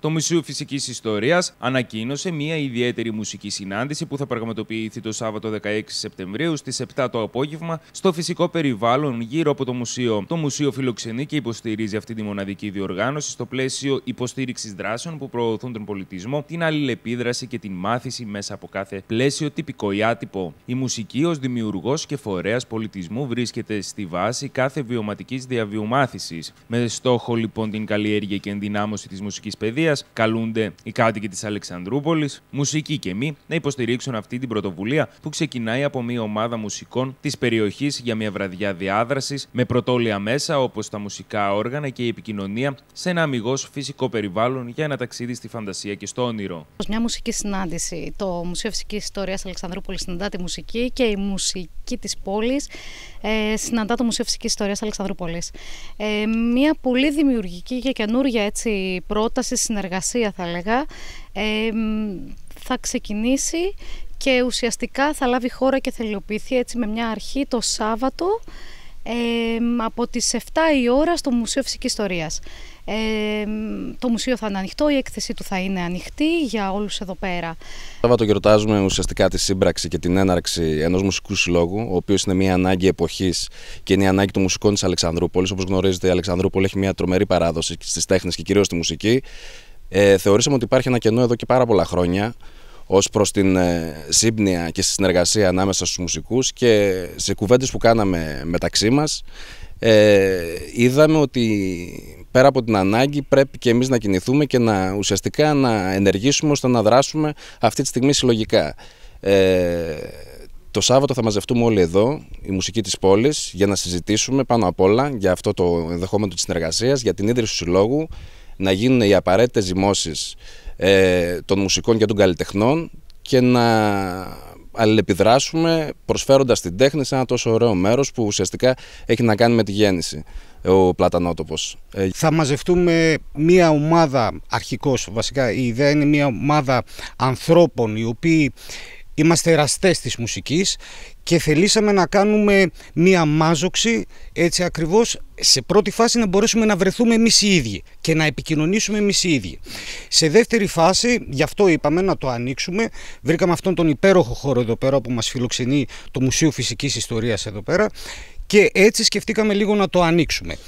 Το Μουσείο Φυσικής Ιστορίας ανακοίνωσε μια ιδιαίτερη μουσική συνάντηση που θα πραγματοποιηθεί το Σάββατο 16 Σεπτεμβρίου στις 7 το απόγευμα στο φυσικό περιβάλλον γύρω από το Μουσείο. Το Μουσείο φιλοξενεί και υποστηρίζει αυτή τη μοναδική διοργάνωση στο πλαίσιο υποστήριξης δράσεων που προωθούν τον πολιτισμό, την αλληλεπίδραση και την μάθηση μέσα από κάθε πλαίσιο τυπικό ή άτυπο. Η μουσική ως δημιουργός και φορέας πολιτισμού βρίσκεται στη βάση κάθε βιωματικής διαβιωμάθηση. Με στόχο λοιπόν την καλλιέργεια και ενδυνάμωση της μουσικής παιδείας καλούνται οι κάτοικοι της Αλεξανδρούπολης, μουσικοί και μη, να υποστηρίξουν αυτή την πρωτοβουλία που ξεκινάει από μια ομάδα μουσικών της περιοχής για μια βραδιά διάδρασης με πρωτόλια μέσα όπως τα μουσικά όργανα και η επικοινωνία σε ένα αμυγός φυσικό περιβάλλον για ένα ταξίδι στη φαντασία και στο όνειρο. Μια μουσική συνάντηση. Το Μουσείο Φυσικής Ιστορίας Αλεξανδρούπολης συναντά τη μουσική και η μουσική της πόλης ε, συναντά το Μουσείο Φυσικής Ιστορίας Αλεξανδρούπολης. Ε, μια πολύ δημιουργική και καινούργια έτσι, πρόταση συνεργασία συνεργασία θα έλεγα, θα ξεκινήσει και ουσιαστικά θα λάβει χώρα και θα έτσι με μια αρχή το Σάββατο ε, από τις 7 η ώρα στο Μουσείο Φυσικής Ιστορίας. Ε, το μουσείο θα είναι ανοιχτό, η έκθεσή του θα είναι ανοιχτή για όλους εδώ πέρα. Σάββατο γιορτάζουμε ουσιαστικά τη σύμπραξη και την έναρξη ενός μουσικού συλλόγου, ο οποίος είναι μια ανάγκη εποχής και είναι η ανάγκη των μουσικών της Αλεξανδρούπολης. Όπως γνωρίζετε η Αλεξανδρούπολη έχει μια τρομερή παράδοση στις τέχνες και κυρίως στη μουσική ε, θεωρήσαμε ότι υπάρχει ένα κενό εδώ και πάρα πολλά χρόνια ως προς την ε, σύμπνοια και στη συνεργασία ανάμεσα στους μουσικούς και σε κουβέντες που κάναμε μεταξύ μας, ε, είδαμε ότι πέρα από την ανάγκη πρέπει και εμείς να κινηθούμε και να ουσιαστικά να ενεργήσουμε ώστε να δράσουμε αυτή τη στιγμή συλλογικά. Ε, το Σάββατο θα μαζευτούμε όλοι εδώ, η μουσική της πόλης, για να συζητήσουμε πάνω απ' όλα για αυτό το ενδεχόμενο της συνεργασίας, για την ίδρυση του συλλόγου, να γίνουν οι απαραίτητες δημόσεις ε, των μουσικών και των καλλιτεχνών και να αλληλεπιδράσουμε προσφέροντας την τέχνη σε ένα τόσο ωραίο μέρος που ουσιαστικά έχει να κάνει με τη γέννηση ο Πλατανότοπος. Ε, Θα μαζευτούμε μια ομάδα αρχικός βασικά η ιδέα είναι μια ομάδα ανθρώπων οι οποίοι Είμαστε εραστές της μουσικής και θελήσαμε να κάνουμε μία μάζοξη έτσι ακριβώς σε πρώτη φάση να μπορέσουμε να βρεθούμε εμείς οι ίδιοι και να επικοινωνήσουμε εμείς οι ίδιοι. Σε δεύτερη φάση, γι' αυτό είπαμε να το ανοίξουμε, βρήκαμε αυτόν τον υπέροχο χώρο εδώ πέρα που μας φιλοξενεί το Μουσείο Φυσικής Ιστορίας εδώ πέρα και έτσι σκεφτήκαμε λίγο να το ανοίξουμε.